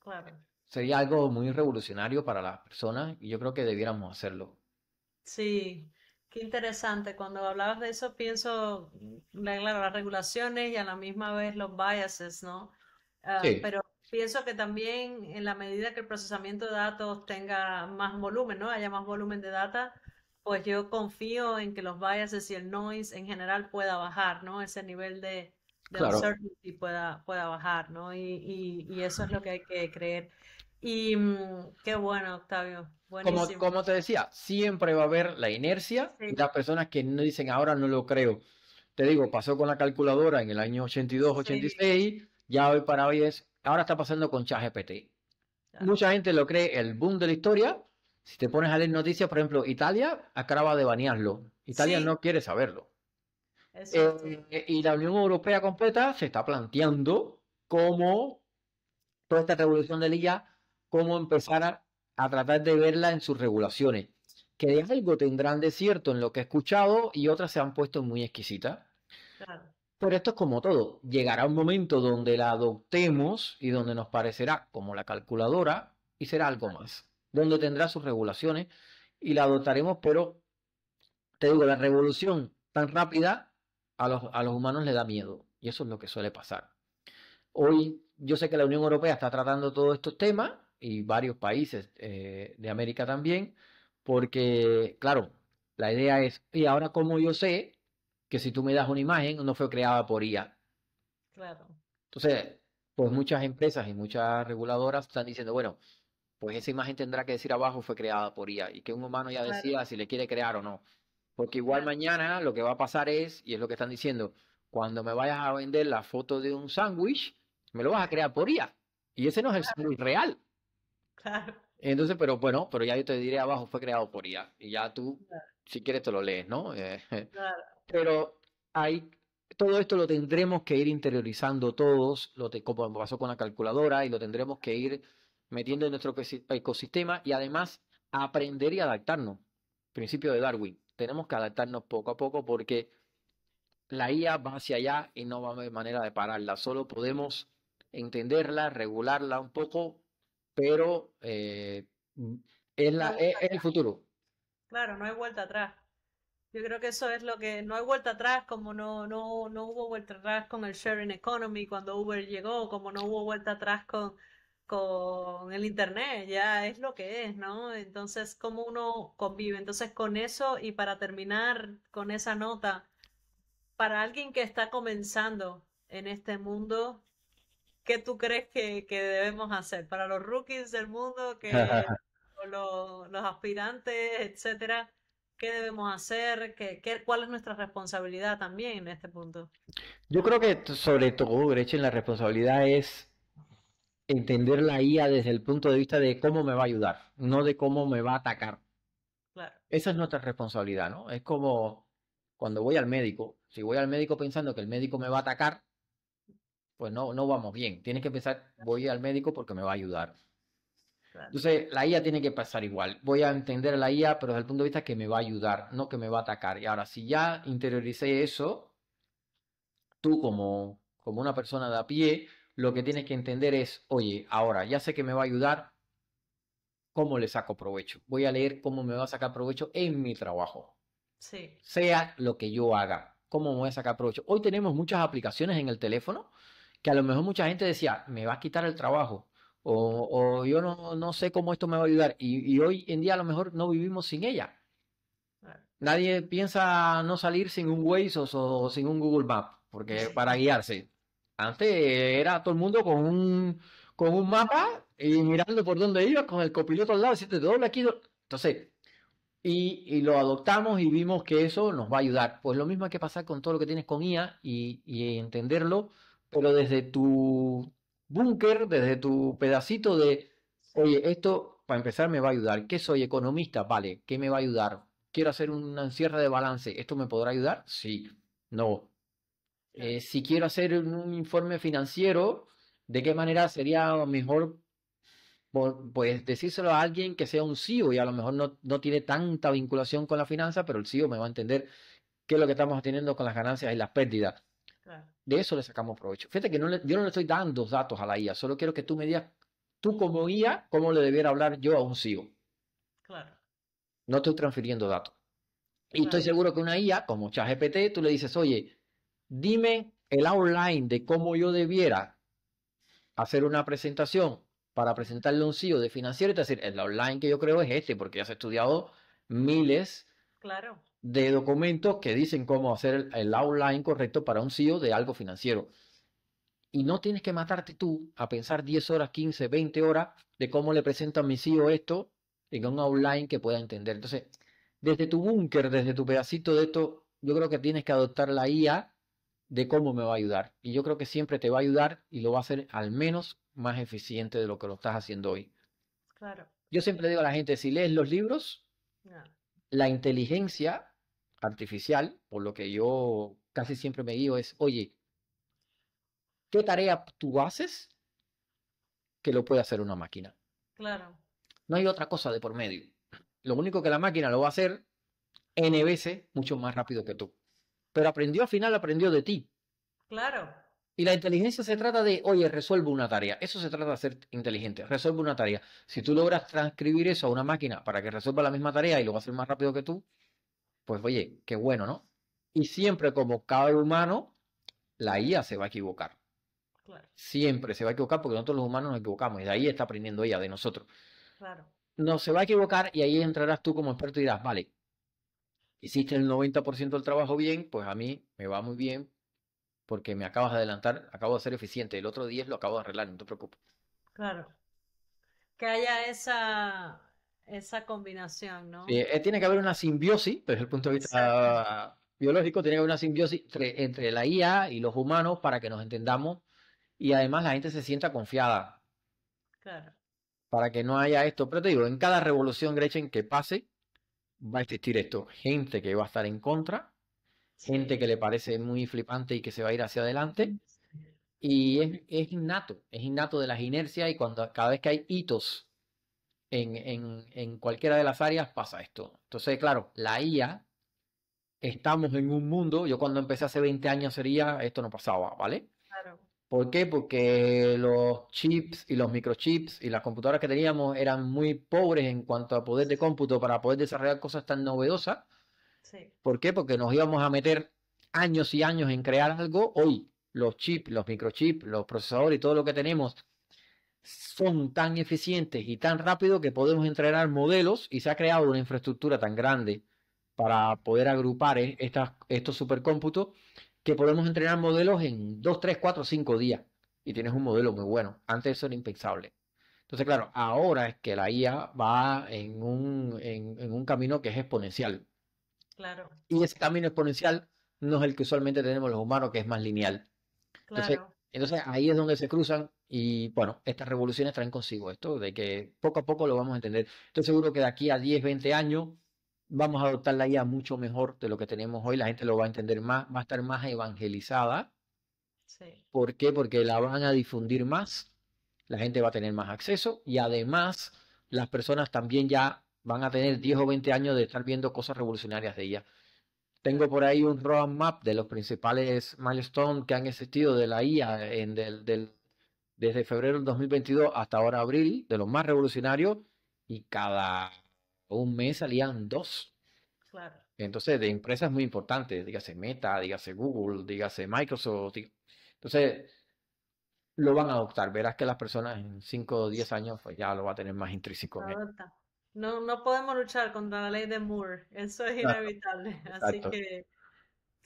Claro. Sería algo muy revolucionario para las personas y yo creo que debiéramos hacerlo. Sí, interesante. Cuando hablabas de eso, pienso en las regulaciones y a la misma vez los biases, ¿no? Ah, pero pienso que también en la medida que el procesamiento de datos tenga más volumen, ¿no? Haya más volumen de data, pues yo confío en que los biases y el noise en general pueda bajar, ¿no? Ese nivel de, de uncertainty pueda, pueda bajar, ¿no? Y, y, y, eso es lo que hay que creer. Y mm, qué bueno, Octavio. Como, te decía, siempre va a haber la inercia y las personas que no dicen ahora no lo creo. Te digo, pasó con la calculadora en el año 82, 86, ya hoy para hoy es, ahora está pasando con ChatGPT. Mucha gente lo cree el boom de la historia. Si te pones a leer noticias, por ejemplo, Italia acaba de banearlo. Italia no quiere saberlo. Eh, eh, y la Unión Europea completa se está planteando cómo toda esta revolución del IA cómo empezar a, tratar de verla en sus regulaciones, que de algo tendrán de cierto en lo que he escuchado y otras se han puesto muy exquisitas. Pero esto es como todo, llegará un momento donde la adoptemos y donde nos parecerá como la calculadora y será algo más, donde tendrá sus regulaciones y la adoptaremos, pero te digo, la revolución tan rápida a los, a los humanos le da miedo y eso es lo que suele pasar. Hoy yo sé que la Unión Europea está tratando todos estos temas, y varios países eh, de América también, porque, claro, la idea es, y ahora como yo sé que si tú me das una imagen, no fue creada por IA. Entonces, pues muchas empresas y muchas reguladoras están diciendo, bueno, pues esa imagen tendrá que decir abajo fue creada por IA y que un humano ya decida si le quiere crear o no. Porque igual mañana lo que va a pasar es, y es lo que están diciendo, cuando me vayas a vender la foto de un sándwich, me lo vas a crear por IA. Y ese no es el sándwich real. Entonces, pero bueno, pero ya yo te diré abajo, fue creado por IA. Y ya tú, si quieres, te lo lees, ¿no? Eh, pero hay, todo esto lo tendremos que ir interiorizando todos, lo como pasó con la calculadora, y lo tendremos que ir metiendo en nuestro ecosistema y además aprender y adaptarnos. Principio de Darwin. Tenemos que adaptarnos poco a poco porque la IA va hacia allá y no va a haber manera de pararla. Solo podemos entenderla, regularla un poco pero eh, mm, e, es, el futuro. Claro, no hay vuelta atrás. Yo creo que eso es lo que no hay vuelta atrás, como no, no, no hubo vuelta atrás con el sharing economy cuando Uber llegó, como no hubo vuelta atrás con, con el internet, ya es lo que es, ¿no? Entonces, ¿cómo uno convive? Entonces, con eso y para terminar con esa nota, para alguien que está comenzando en este mundo, ¿qué tú crees que, debemos hacer para los rookies del mundo, los, aspirantes, etcétera? ¿Qué debemos hacer? cuál es nuestra responsabilidad también en este punto? Yo creo que sobre todo, Gretchen, la responsabilidad es entender la IA desde el punto de vista de cómo me va a ayudar, no de cómo me va a atacar. Esa es nuestra responsabilidad, ¿no? Es como cuando voy al médico, si voy al médico pensando que el médico me va a atacar, pues no, no vamos bien. Tienes que pensar, voy al médico porque me va a ayudar. Entonces, la IA tiene que pasar igual. Voy a entender la IA, pero desde el punto de vista que me va a ayudar, no que me va a atacar. Y ahora, si ya interioricé eso, tú como, como una persona de a pie, lo que tienes que entender es, oye, ahora ya sé que me va a ayudar, ¿cómo le saco provecho? Voy a leer cómo me va a sacar provecho en mi trabajo. Sí. Sea lo que yo haga, ¿cómo me voy a sacar provecho? Hoy tenemos muchas aplicaciones en el teléfono que a lo mejor mucha gente decía, me va a quitar el trabajo, o, o yo no, no, sé cómo esto me va a ayudar, y, y, hoy en día a lo mejor no vivimos sin ella. Nadie piensa no salir sin un Waze o, sin un Google Map, porque para guiarse. Antes era todo el mundo con un, con un mapa y mirando por dónde iba, con el copiloto al lado, te doble aquí. Entonces, y, lo adoptamos y vimos que eso nos va a ayudar. Pues lo mismo hay que pasar con todo lo que tienes con IA y entenderlo pero desde tu búnker, desde tu pedacito de, oye, esto para empezar me va a ayudar. ¿Qué soy economista? Vale, ¿qué me va a ayudar? Quiero hacer una encierra de balance. ¿Esto me podrá ayudar? Sí, no. Eh, si quiero hacer un informe financiero, ¿de qué manera sería mejor pues decírselo a alguien que sea un CEO y a lo mejor no, no, tiene tanta vinculación con la finanza, pero el CEO me va a entender qué es lo que estamos teniendo con las ganancias y las pérdidas. Claro. De eso le sacamos provecho. Fíjate que yo no le estoy dando datos a la IA, solo quiero que tú me digas, tú como IA, cómo le debiera hablar yo a un CEO. Claro. No estoy transfiriendo datos. Y estoy seguro que una IA, como ChatGPT, tú le dices, oye, dime el outline de cómo yo debiera hacer una presentación para presentarle a un CEO de financiero Es decir, el online que yo creo es este, porque ya has estudiado miles claro de documentos que dicen cómo hacer el, outline correcto para un CEO de algo financiero. Y no tienes que matarte tú a pensar 10 horas, 15, 20 horas de cómo le presento a mi CEO esto en un outline que pueda entender. Entonces, desde tu búnker, desde tu pedacito de esto, yo creo que tienes que adoptar la IA de cómo me va a ayudar. Y yo creo que siempre te va a ayudar y lo va a hacer al menos más eficiente de lo que lo estás haciendo hoy. Claro. Yo siempre digo a la gente, si lees los libros, la inteligencia artificial, por lo que yo casi siempre me digo es, oye, ¿qué tarea tú haces que lo puede hacer una máquina? Claro. No hay otra cosa de por medio. Lo único que la máquina lo va a hacer N veces mucho más rápido que tú. Pero aprendió al final, aprendió de ti. Claro. Y la inteligencia se trata de, oye, resuelvo una tarea. Eso se trata de ser inteligente, resuelve una tarea. Si tú logras transcribir eso a una máquina para que resuelva la misma tarea y lo va a hacer más rápido que tú, pues oye, qué bueno, ¿no? Y siempre como cada humano, la IA se va a equivocar. Siempre se va a equivocar porque nosotros los humanos nos equivocamos y de ahí está aprendiendo ella, de nosotros. Claro. No se va a equivocar y ahí entrarás tú como experto y dirás, vale, hiciste el 90% del trabajo bien, pues a mí me va muy bien, porque me acabas de adelantar, acabo de ser eficiente, el otro 10 lo acabo de arreglar, no te preocupes. Claro. Que haya esa, esa combinación, ¿no? Sí, eh, tiene que haber una simbiosis, desde el punto de vista biológico, tiene que haber una simbiosis entre, entre, la IA y los humanos para que nos entendamos y además la gente se sienta confiada. Claro. Para que no haya esto. Pero te digo, en cada revolución, Gretchen, que pase, va a existir esto. Gente que va a estar en contra gente que le parece muy flipante y que se va a ir hacia adelante. Y es, innato, es innato de las inercias y cuando cada vez que hay hitos en, en cualquiera de las áreas pasa esto. Entonces, claro, la IA, estamos en un mundo, yo cuando empecé hace 20 años sería, esto no pasaba, ¿vale? ¿Por qué? Porque los chips y los microchips y las computadoras que teníamos eran muy pobres en cuanto a poder de cómputo para poder desarrollar cosas tan novedosas ¿Por qué? Porque nos íbamos a meter años y años en crear algo. Hoy los chips, los microchips, los procesadores y todo lo que tenemos son tan eficientes y tan rápidos que podemos entrenar modelos y se ha creado una infraestructura tan grande para poder agrupar e-, estos supercómputos que podemos entrenar modelos en 2, 3, 4, 5 días y tienes un modelo muy bueno. Antes eso era impensable. Entonces, claro, ahora es que la IA va en un camino que es exponencial. Claro. Y ese camino exponencial no es el que usualmente tenemos los humanos, que es más lineal. Entonces, ahí es donde se cruzan y bueno, estas revoluciones traen consigo esto, de que poco a poco lo vamos a entender. Estoy seguro que de aquí a 10, 20 años vamos a adoptar la IA mucho mejor de lo que tenemos hoy, la gente lo va a entender más, va a estar más evangelizada. ¿Por qué? Porque la van a difundir más, la gente va a tener más acceso y además las personas también ya van a tener 10 o 20 años de estar viendo cosas revolucionarias de ella. Tengo por ahí un roadmap de los principales milestones que han existido de la IA desde febrero del 2022 hasta ahora abril, de los más revolucionarios, y cada un mes salían dos. Claro. Entonces, de empresas muy importantes, dígase Meta, dígase Google, dígase Microsoft. Entonces, lo van a adoptar. Verás que las personas en 5 o 10 años, pues, ya lo va a tener más intrínseco. No, no podemos luchar contra la ley de Moore, eso es inevitable. Así que,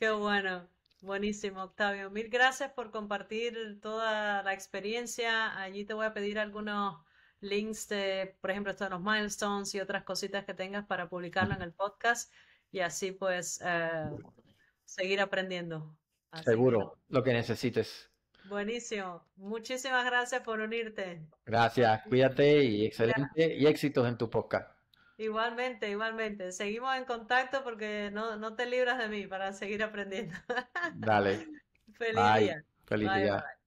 qué bueno, buenísimo, Octavio. Mil gracias por compartir toda la experiencia. Allí te voy a pedir algunos links de, por ejemplo, estos de los milestones y otras cositas que tengas para publicarlo en el podcast y así pues eh, seguir aprendiendo. Seguro, lo que necesites. Buenísimo. Muchísimas gracias por unirte. Gracias, cuídate y excelente y éxitos en tu podcast. Igualmente, igualmente. Seguimos en contacto porque no, te libras de mí para seguir aprendiendo. Dale. Feliz día. Feliz día.